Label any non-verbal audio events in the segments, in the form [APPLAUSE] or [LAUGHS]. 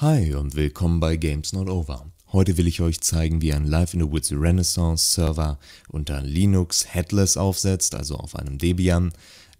Hi und willkommen bei Games Not Over. Heute will ich euch zeigen, wie ein Live in the Woods Renaissance Server unter Linux Headless aufsetzt, also auf einem Debian.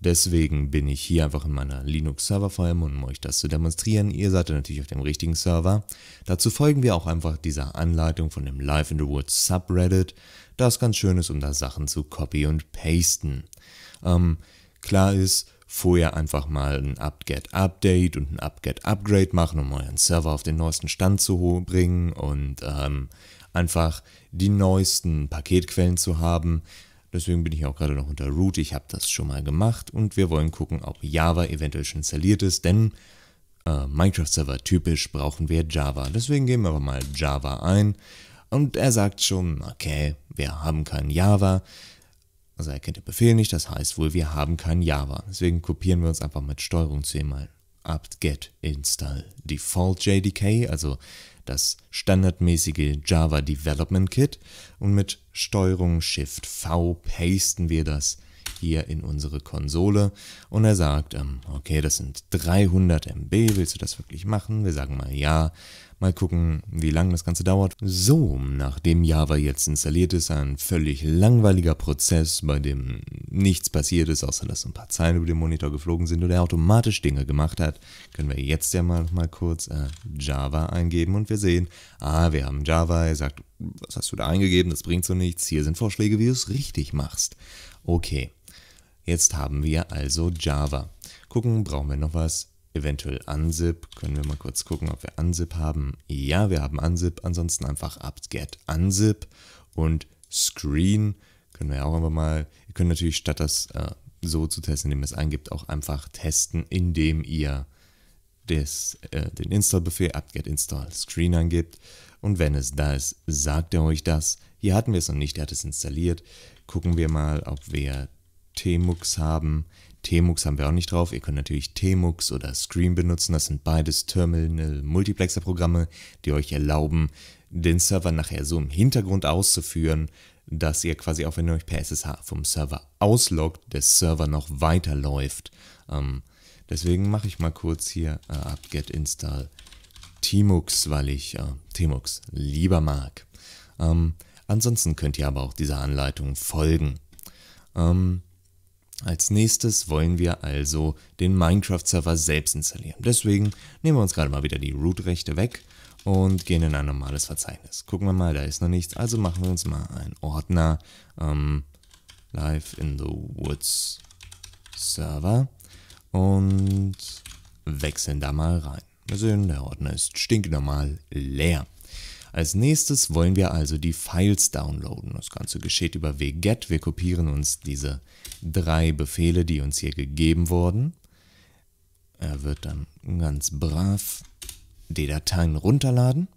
Deswegen bin ich hier einfach in meiner Linux Server Farm, um euch das zu demonstrieren. Ihr seid natürlich auf dem richtigen Server. Dazu folgen wir auch einfach dieser Anleitung von dem Live in the Woods Subreddit, das ganz schön ist, um da Sachen zu copy und pasten. Ähm, klar ist, vorher einfach mal ein apt update und ein apt upgrade machen, um euren Server auf den neuesten Stand zu bringen und ähm, einfach die neuesten Paketquellen zu haben. Deswegen bin ich auch gerade noch unter Root. Ich habe das schon mal gemacht und wir wollen gucken, ob Java eventuell schon installiert ist, denn äh, Minecraft-Server typisch brauchen wir Java. Deswegen geben wir aber mal Java ein und er sagt schon, okay, wir haben kein Java. Also er kennt den Befehl nicht, das heißt wohl, wir haben kein Java. Deswegen kopieren wir uns einfach mit Steuerung C mal apt-get install default JDK, also das standardmäßige Java Development Kit und mit Steuerung Shift V pasten wir das hier in unsere Konsole und er sagt, ähm, okay, das sind 300 MB, willst du das wirklich machen? Wir sagen mal ja, mal gucken, wie lange das Ganze dauert. So, nachdem Java jetzt installiert ist, ein völlig langweiliger Prozess, bei dem nichts passiert ist, außer dass ein paar Zeilen über den Monitor geflogen sind und er automatisch Dinge gemacht hat, können wir jetzt ja mal, mal kurz äh, Java eingeben und wir sehen, ah, wir haben Java, er sagt, was hast du da eingegeben, das bringt so nichts, hier sind Vorschläge, wie du es richtig machst. Okay, Jetzt haben wir also Java. Gucken, brauchen wir noch was? Eventuell unzip. Können wir mal kurz gucken, ob wir unzip haben. Ja, wir haben unzip. Ansonsten einfach apt-get unzip und screen. Können wir auch einfach mal. Ihr könnt natürlich statt das äh, so zu testen, indem ihr es eingibt, auch einfach testen, indem ihr des, äh, den Install-Befehl apt-get install screen angibt. Und wenn es da ist, sagt er euch das. Hier hatten wir es noch nicht, er hat es installiert. Gucken wir mal, ob wir Tmux haben. Tmux haben wir auch nicht drauf. Ihr könnt natürlich Tmux oder Scream benutzen. Das sind beides Terminal-Multiplexer-Programme, die euch erlauben, den Server nachher so im Hintergrund auszuführen, dass ihr quasi auch wenn ihr euch per SSH vom Server ausloggt, der Server noch weiterläuft. Ähm, deswegen mache ich mal kurz hier äh, get install Tmux, weil ich äh, Tmux lieber mag. Ähm, ansonsten könnt ihr aber auch dieser Anleitung folgen. Ähm, als nächstes wollen wir also den Minecraft-Server selbst installieren. Deswegen nehmen wir uns gerade mal wieder die Root-Rechte weg und gehen in ein normales Verzeichnis. Gucken wir mal, da ist noch nichts, also machen wir uns mal einen Ordner ähm, Live in the Woods Server und wechseln da mal rein. Wir sehen, der Ordner ist stinknormal leer. Als nächstes wollen wir also die Files downloaden. Das Ganze geschieht über wget. Wir kopieren uns diese drei Befehle, die uns hier gegeben wurden. Er wird dann ganz brav die Dateien runterladen.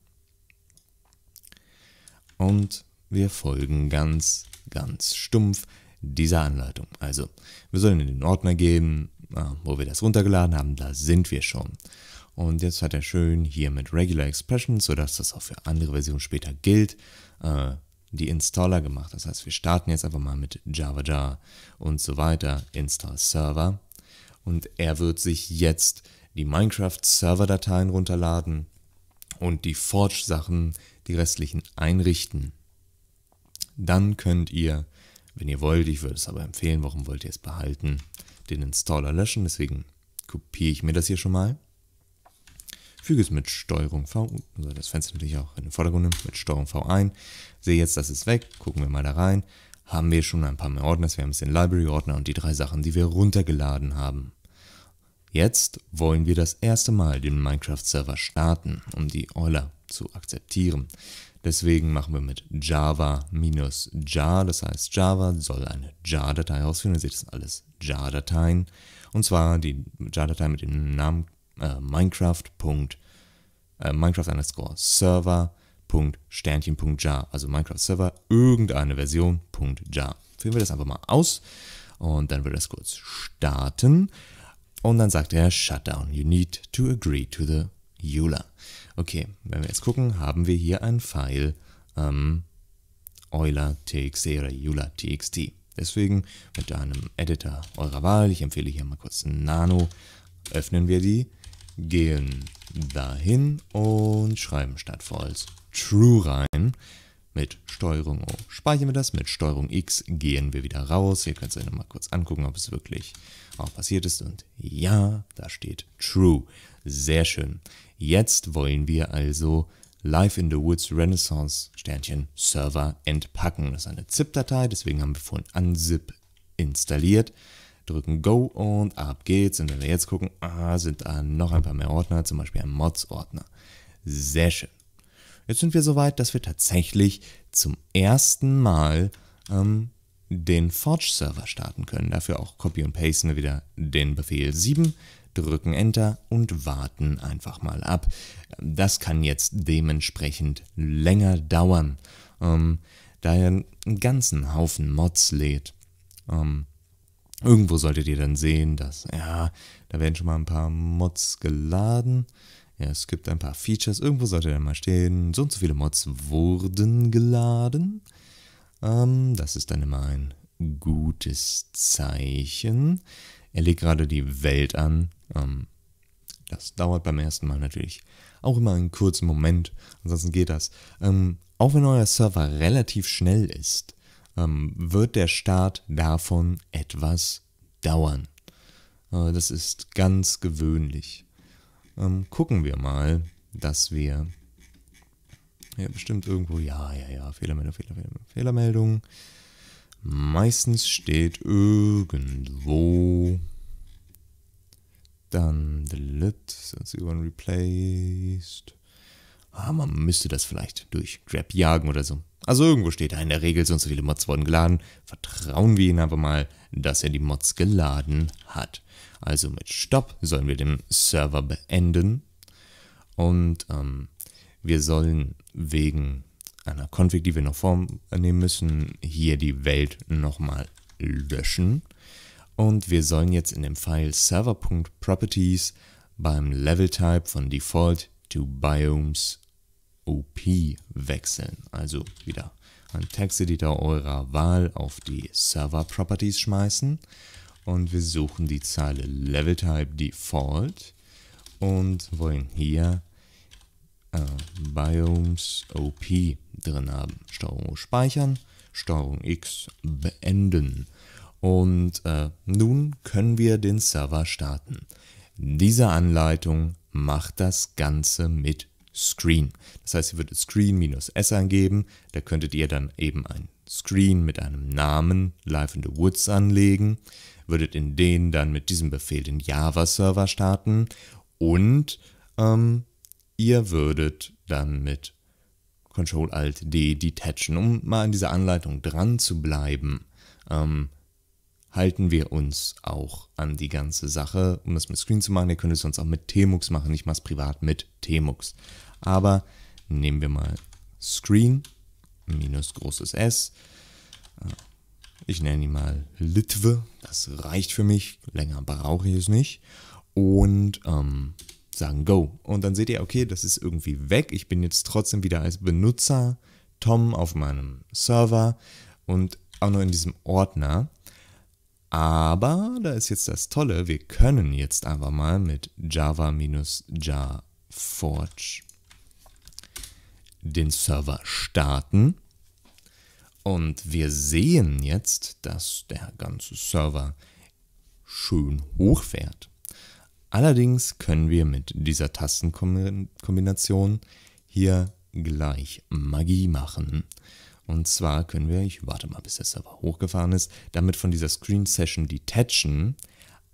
Und wir folgen ganz, ganz stumpf dieser Anleitung. Also, wir sollen in den Ordner gehen, ah, wo wir das runtergeladen haben, da sind wir schon. Und jetzt hat er schön hier mit Regular Expression, sodass das auch für andere Versionen später gilt, äh, die Installer gemacht. Das heißt, wir starten jetzt einfach mal mit Java Jar und so weiter, Install Server. Und er wird sich jetzt die Minecraft-Server-Dateien runterladen und die Forge-Sachen, die restlichen, einrichten. Dann könnt ihr, wenn ihr wollt, ich würde es aber empfehlen, warum wollt ihr es behalten, den Installer löschen. Deswegen kopiere ich mir das hier schon mal. Füge es mit Steuerung V, also das Fenster natürlich auch in den Vordergrund nimmt, mit Steuerung V ein. Sehe jetzt, das ist weg. Gucken wir mal da rein. Haben wir schon ein paar mehr Ordner. Wir haben jetzt den Library-Ordner und die drei Sachen, die wir runtergeladen haben. Jetzt wollen wir das erste Mal den Minecraft-Server starten, um die Euler zu akzeptieren. Deswegen machen wir mit java-jar, das heißt Java soll eine jar-Datei ausführen. Ihr seht, das sind alles jar-Dateien. Und zwar die jar-Datei mit dem Namen äh, Minecraft. Äh, Minecraft underscore Server. Sternchen.jar, also Minecraft Server, irgendeine Version.jar. .jar. Führen wir das einfach mal aus und dann wird das kurz starten und dann sagt er Shutdown, you need to agree to the EULA. Okay, wenn wir jetzt gucken, haben wir hier ein File ähm, euler.txt oder EULA.txt. Deswegen mit einem Editor eurer Wahl, ich empfehle hier mal kurz Nano, öffnen wir die gehen dahin und schreiben statt false true rein. Mit Steuerung O speichern wir das, mit Steuerung X gehen wir wieder raus. Ihr könnt es euch nochmal kurz angucken, ob es wirklich auch passiert ist. Und ja, da steht True. Sehr schön. Jetzt wollen wir also Live in the Woods Renaissance Sternchen Server entpacken. Das ist eine ZIP-Datei, deswegen haben wir vorhin unzip installiert drücken Go und ab geht's. Und wenn wir jetzt gucken, ah, sind da noch ein paar mehr Ordner, zum Beispiel ein Mods-Ordner. Sehr schön. Jetzt sind wir soweit, dass wir tatsächlich zum ersten Mal ähm, den Forge-Server starten können. Dafür auch Copy und Paste wir wieder den Befehl 7, drücken Enter und warten einfach mal ab. Das kann jetzt dementsprechend länger dauern, ähm, da er einen ganzen Haufen Mods lädt. Ähm, Irgendwo solltet ihr dann sehen, dass, ja, da werden schon mal ein paar Mods geladen. Ja, es gibt ein paar Features. Irgendwo sollte dann mal stehen, so und so viele Mods wurden geladen. Ähm, das ist dann immer ein gutes Zeichen. Er legt gerade die Welt an. Ähm, das dauert beim ersten Mal natürlich auch immer einen kurzen Moment. Ansonsten geht das. Ähm, auch wenn euer Server relativ schnell ist, ähm, wird der Start davon etwas dauern. Äh, das ist ganz gewöhnlich. Ähm, gucken wir mal, dass wir ja, bestimmt irgendwo, ja, ja, ja, Fehlermeldung, Fehlermeldung, Fehlermeldung. Meistens steht irgendwo dann delete, since you replaced. Ah, man müsste das vielleicht durch Grab jagen oder so. Also irgendwo steht da in der Regel, sonst so viele Mods wurden geladen. Vertrauen wir ihn aber mal, dass er die Mods geladen hat. Also mit Stopp sollen wir den Server beenden. Und ähm, wir sollen wegen einer Config, die wir noch vornehmen müssen, hier die Welt nochmal löschen. Und wir sollen jetzt in dem File server.properties beim Level Type von Default to Biomes OP wechseln. Also wieder einen Texteditor eurer Wahl auf die Server Properties schmeißen und wir suchen die Zeile Level Type Default und wollen hier äh, Biomes OP drin haben. Steuerung speichern, Steuerung X beenden. Und äh, nun können wir den Server starten. Diese Anleitung macht das Ganze mit Screen. Das heißt, ihr würdet Screen-S angeben, da könntet ihr dann eben ein Screen mit einem Namen Live in the Woods anlegen, würdet in den dann mit diesem Befehl den Java-Server starten und ähm, ihr würdet dann mit Ctrl-Alt-D detachen, um mal an dieser Anleitung dran zu bleiben. Ähm, halten wir uns auch an die ganze Sache. Um das mit Screen zu machen, ihr könnt es sonst auch mit Tmux machen. Ich mache es privat mit Tmux. Aber nehmen wir mal Screen minus großes S. Ich nenne ihn mal Litwe. Das reicht für mich. Länger brauche ich es nicht. Und ähm, sagen Go. Und dann seht ihr, okay, das ist irgendwie weg. Ich bin jetzt trotzdem wieder als Benutzer Tom auf meinem Server und auch nur in diesem Ordner. Aber da ist jetzt das Tolle, wir können jetzt einfach mal mit java-jarforge den Server starten. Und wir sehen jetzt, dass der ganze Server schön hochfährt. Allerdings können wir mit dieser Tastenkombination hier gleich Magie machen. Und zwar können wir, ich warte mal, bis der Server hochgefahren ist, damit von dieser Screen Session detachen,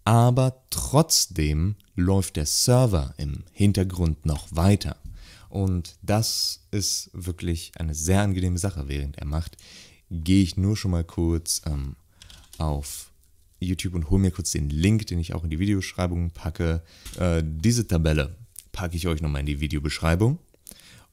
aber trotzdem läuft der Server im Hintergrund noch weiter. Und das ist wirklich eine sehr angenehme Sache, während er macht. Gehe ich nur schon mal kurz ähm, auf YouTube und hole mir kurz den Link, den ich auch in die Videobeschreibung packe. Äh, diese Tabelle packe ich euch nochmal in die Videobeschreibung.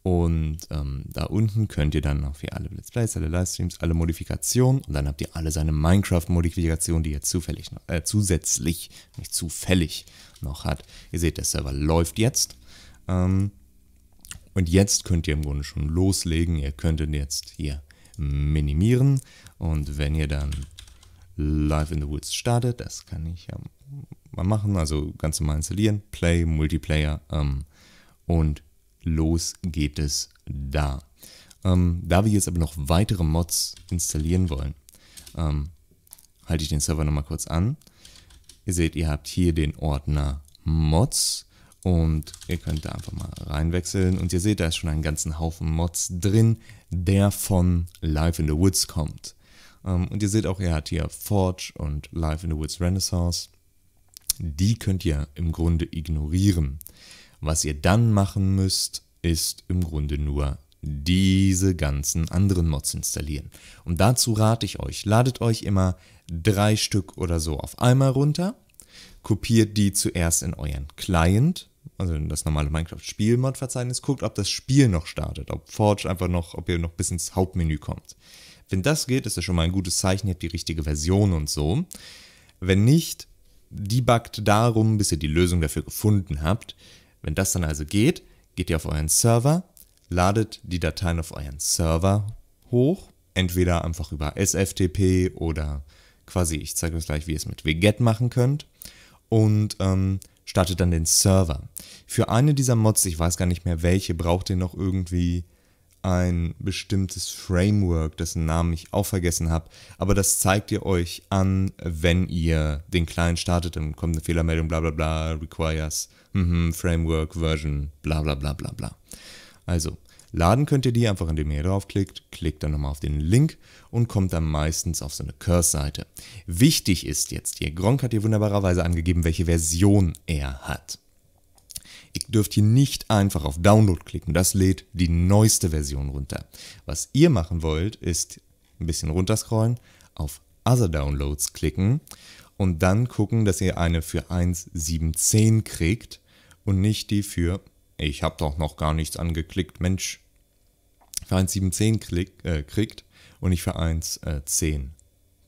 Und ähm, da unten könnt ihr dann auch für alle Let's Plays, alle Livestreams, alle Modifikationen und dann habt ihr alle seine Minecraft-Modifikationen, die ihr zufällig noch, äh, zusätzlich, nicht zufällig noch hat. Ihr seht, der Server läuft jetzt. Ähm, und jetzt könnt ihr im Grunde schon loslegen. Ihr könntet jetzt hier minimieren. Und wenn ihr dann Live in the Woods startet, das kann ich ja mal machen, also ganz normal installieren, Play, Multiplayer ähm, und los geht es da. Ähm, da wir jetzt aber noch weitere Mods installieren wollen, ähm, halte ich den Server nochmal kurz an. Ihr seht, ihr habt hier den Ordner Mods und ihr könnt da einfach mal reinwechseln und ihr seht, da ist schon ein ganzen Haufen Mods drin, der von Live in the Woods kommt. Ähm, und ihr seht auch, ihr habt hier Forge und Live in the Woods Renaissance. Die könnt ihr im Grunde ignorieren. Was ihr dann machen müsst, ist im Grunde nur diese ganzen anderen Mods installieren. Und dazu rate ich euch, ladet euch immer drei Stück oder so auf einmal runter, kopiert die zuerst in euren Client, also in das normale Minecraft-Spiel-Mod-Verzeichnis, guckt, ob das Spiel noch startet, ob Forge einfach noch, ob ihr noch bis ins Hauptmenü kommt. Wenn das geht, ist das schon mal ein gutes Zeichen, ihr habt die richtige Version und so. Wenn nicht, debuggt darum, bis ihr die Lösung dafür gefunden habt. Wenn das dann also geht, geht ihr auf euren Server, ladet die Dateien auf euren Server hoch, entweder einfach über SFTP oder quasi, ich zeige euch gleich, wie ihr es mit wget machen könnt, und ähm, startet dann den Server. Für eine dieser Mods, ich weiß gar nicht mehr welche, braucht ihr noch irgendwie ein bestimmtes Framework, dessen Namen ich auch vergessen habe. Aber das zeigt ihr euch an, wenn ihr den Client startet. Dann kommt eine Fehlermeldung, bla bla bla, requires mhm, Framework Version, bla bla bla bla bla. Also, laden könnt ihr die einfach, indem ihr draufklickt, klickt dann nochmal auf den Link und kommt dann meistens auf so eine Curse-Seite. Wichtig ist jetzt hier, Gronk hat hier wunderbarerweise angegeben, welche Version er hat. Ihr dürft hier nicht einfach auf Download klicken. Das lädt die neueste Version runter. Was ihr machen wollt, ist ein bisschen runterscrollen, auf Other Downloads klicken und dann gucken, dass ihr eine für 1.7.10 kriegt und nicht die für ich habe doch noch gar nichts angeklickt, Mensch, für 1.7.10 klick, äh, kriegt und nicht für 1.10.2.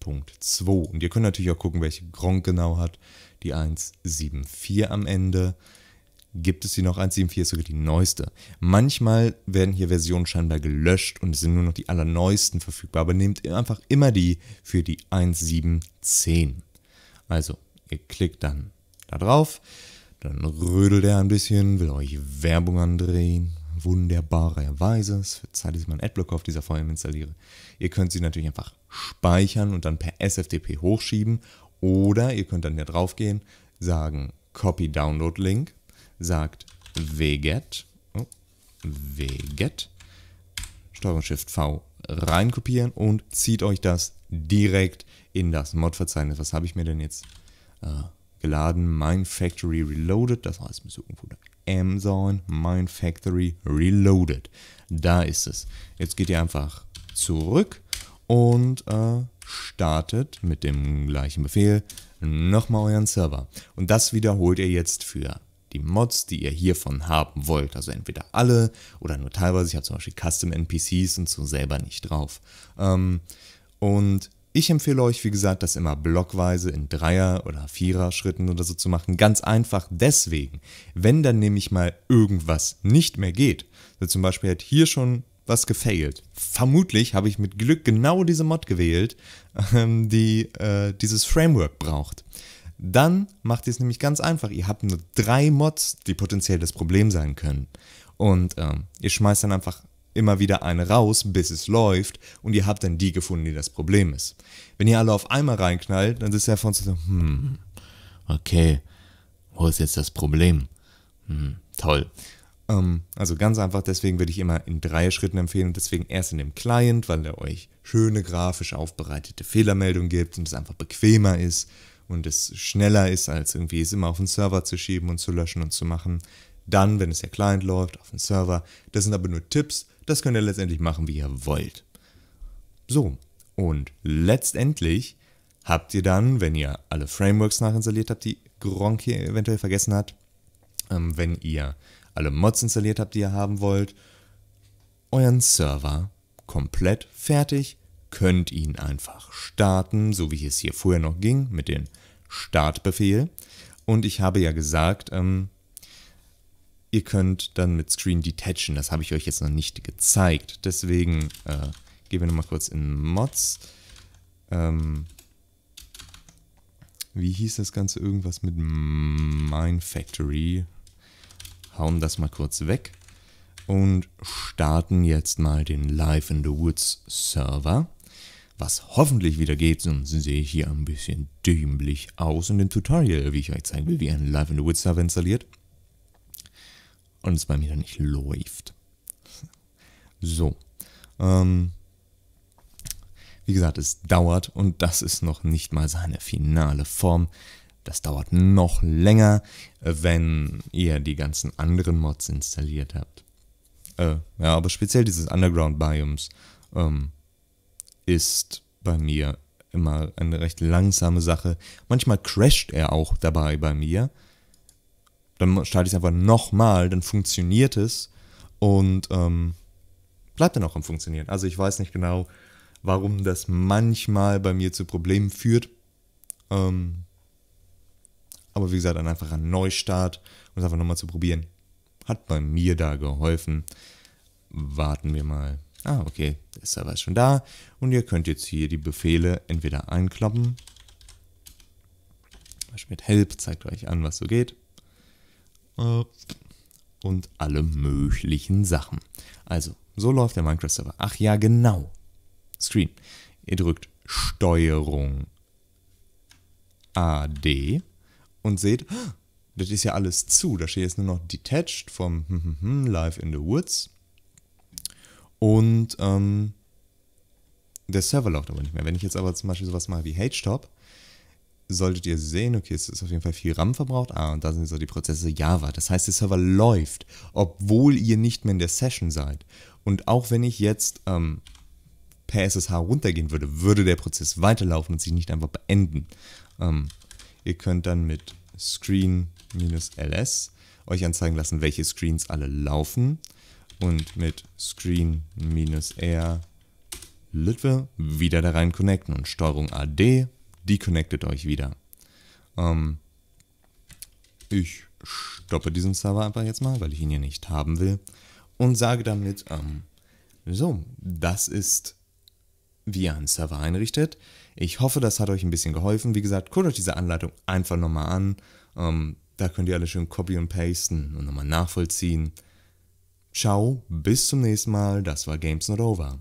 Äh, und ihr könnt natürlich auch gucken, welche Gronk genau hat, die 1.7.4 am Ende gibt es die noch 1.7.4, ist sogar die neueste. Manchmal werden hier Versionen scheinbar gelöscht und es sind nur noch die allerneuesten verfügbar, aber nehmt einfach immer die für die 1.7.10. Also, ihr klickt dann da drauf, dann rödelt er ein bisschen, will euch Werbung andrehen, wunderbarerweise. Es wird Zeit, dass ich meinen Adblocker auf dieser VM installiere. Ihr könnt sie natürlich einfach speichern und dann per SFTP hochschieben oder ihr könnt dann hier drauf gehen, sagen Copy Download Link sagt wget, oh, wget, Steuerung Shift V reinkopieren und zieht euch das direkt in das Mod-Verzeichnis. Was habe ich mir denn jetzt äh, geladen? Mein Factory Reloaded, das heißt, müsste irgendwo da M sein. Mein Factory Reloaded. Da ist es. Jetzt geht ihr einfach zurück und äh, startet mit dem gleichen Befehl nochmal euren Server. Und das wiederholt ihr jetzt für die Mods, die ihr hiervon haben wollt. Also entweder alle oder nur teilweise. Ich habe zum Beispiel Custom NPCs und so selber nicht drauf. Ähm, und ich empfehle euch, wie gesagt, das immer blockweise in Dreier- oder Vierer-Schritten oder so zu machen. Ganz einfach deswegen, wenn dann nämlich mal irgendwas nicht mehr geht. Also zum Beispiel hat hier schon was gefailt. Vermutlich habe ich mit Glück genau diese Mod gewählt, [LAUGHS] ähm, die äh, dieses Framework braucht. Dann macht ihr es nämlich ganz einfach. Ihr habt nur drei Mods, die potenziell das Problem sein können. Und ähm, ihr schmeißt dann einfach immer wieder eine raus, bis es läuft und ihr habt dann die gefunden, die das Problem ist. Wenn ihr alle auf einmal reinknallt, dann ist ja von so, hm, okay, wo ist jetzt das Problem? Hm, toll. Ähm, also ganz einfach, deswegen würde ich immer in drei Schritten empfehlen, deswegen erst in dem Client, weil der euch schöne grafisch aufbereitete Fehlermeldungen gibt und es einfach bequemer ist und es schneller ist, als irgendwie es immer auf den Server zu schieben und zu löschen und zu machen. Dann, wenn es der Client läuft, auf den Server. Das sind aber nur Tipps, das könnt ihr letztendlich machen, wie ihr wollt. So, und letztendlich habt ihr dann, wenn ihr alle Frameworks nachinstalliert habt, die Gronk hier eventuell vergessen hat, ähm, wenn ihr alle Mods installiert habt, die ihr haben wollt, euren Server komplett fertig könnt ihn einfach starten, so wie es hier vorher noch ging, mit dem Startbefehl. Und ich habe ja gesagt, ähm, ihr könnt dann mit Screen detachen. Das habe ich euch jetzt noch nicht gezeigt. Deswegen äh, gehen wir nochmal kurz in Mods. Ähm, wie hieß das Ganze? Irgendwas mit Mine Factory. Hauen das mal kurz weg. Und starten jetzt mal den Live in the Woods Server was hoffentlich wieder geht, sonst sehe ich hier ein bisschen dämlich aus in dem Tutorial, wie ich euch zeigen will, wie ein Live in the Woods Server installiert und es bei mir dann nicht läuft. So, ähm, wie gesagt, es dauert und das ist noch nicht mal seine finale Form. Das dauert noch länger, wenn ihr die ganzen anderen Mods installiert habt. Äh, ja, aber speziell dieses Underground Biomes ähm, ist bei mir immer eine recht langsame Sache. Manchmal crasht er auch dabei bei mir. Dann starte ich es einfach nochmal, dann funktioniert es und ähm, bleibt dann auch am Funktionieren. Also ich weiß nicht genau, warum das manchmal bei mir zu Problemen führt. Ähm, aber wie gesagt, dann einfach ein Neustart um es einfach nochmal zu probieren. Hat bei mir da geholfen. Warten wir mal. Ah, okay, der Server ist schon da. Und ihr könnt jetzt hier die Befehle entweder einkloppen. Zum Beispiel mit Help zeigt euch an, was so geht. Äh, und alle möglichen Sachen. Also, so läuft der Minecraft-Server. Ach ja, genau. Screen. Ihr drückt Steuerung AD und seht, das ist ja alles zu. Da steht jetzt nur noch Detached vom hm, hm, hm, Live in the Woods. Und ähm, der Server läuft aber nicht mehr. Wenn ich jetzt aber zum Beispiel sowas mache wie HTOP, solltet ihr sehen, okay, es ist auf jeden Fall viel RAM verbraucht. Ah, und da sind so die Prozesse Java. Das heißt, der Server läuft, obwohl ihr nicht mehr in der Session seid. Und auch wenn ich jetzt ähm, per SSH runtergehen würde, würde der Prozess weiterlaufen und sich nicht einfach beenden. Ähm, ihr könnt dann mit Screen-LS euch anzeigen lassen, welche Screens alle laufen und mit Screen-R Litwe wieder da rein connecten und Steuerung AD, die connectet euch wieder. Ähm, ich stoppe diesen Server einfach jetzt mal, weil ich ihn hier nicht haben will und sage damit, ähm, so, das ist, wie ihr einen Server einrichtet. Ich hoffe, das hat euch ein bisschen geholfen. Wie gesagt, guckt euch diese Anleitung einfach nochmal an. Ähm, da könnt ihr alle schön copy und pasten und nochmal nachvollziehen. Ciao, bis zum nächsten Mal. Das war Games Not Over.